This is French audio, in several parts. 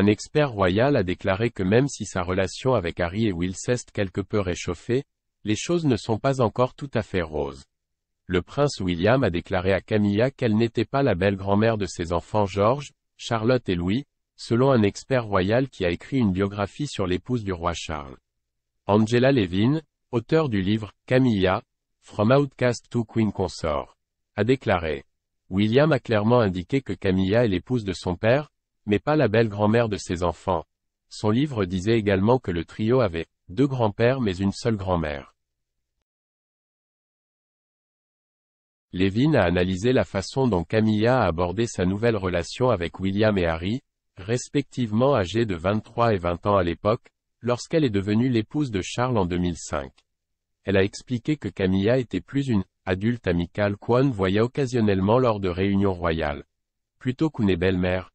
Un expert royal a déclaré que même si sa relation avec Harry et Will quelque peu réchauffée, les choses ne sont pas encore tout à fait roses. Le prince William a déclaré à Camilla qu'elle n'était pas la belle-grand-mère de ses enfants George, Charlotte et Louis, selon un expert royal qui a écrit une biographie sur l'épouse du roi Charles. Angela Levin, auteur du livre Camilla, From Outcast to Queen Consort, a déclaré. William a clairement indiqué que Camilla est l'épouse de son père, mais pas la belle-grand-mère de ses enfants. Son livre disait également que le trio avait deux grands-pères mais une seule grand-mère. Levin a analysé la façon dont Camilla a abordé sa nouvelle relation avec William et Harry, respectivement âgés de 23 et 20 ans à l'époque, lorsqu'elle est devenue l'épouse de Charles en 2005. Elle a expliqué que Camilla était plus une adulte amicale qu'on voyait occasionnellement lors de réunions royales. Plutôt qu'une belle-mère,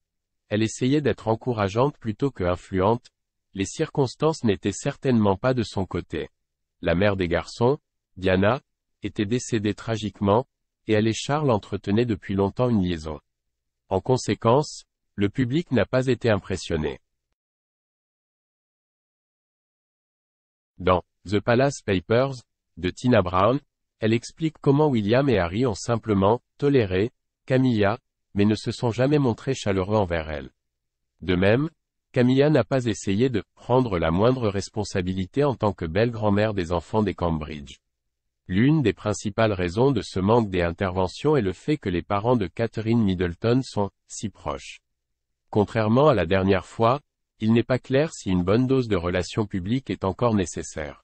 elle essayait d'être encourageante plutôt que influente, les circonstances n'étaient certainement pas de son côté. La mère des garçons, Diana, était décédée tragiquement, et elle et Charles entretenaient depuis longtemps une liaison. En conséquence, le public n'a pas été impressionné. Dans The Palace Papers, de Tina Brown, elle explique comment William et Harry ont simplement toléré Camilla, mais ne se sont jamais montrés chaleureux envers elle. De même, Camilla n'a pas essayé de prendre la moindre responsabilité en tant que belle grand-mère des enfants des Cambridge. L'une des principales raisons de ce manque d'intervention est le fait que les parents de Catherine Middleton sont si proches. Contrairement à la dernière fois, il n'est pas clair si une bonne dose de relations publiques est encore nécessaire.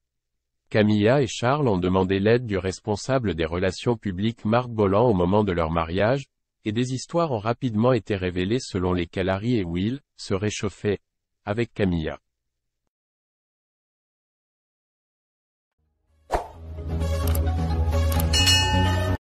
Camilla et Charles ont demandé l'aide du responsable des relations publiques Marc Bolland au moment de leur mariage, et des histoires ont rapidement été révélées selon lesquelles Harry et Will se réchauffaient avec Camilla.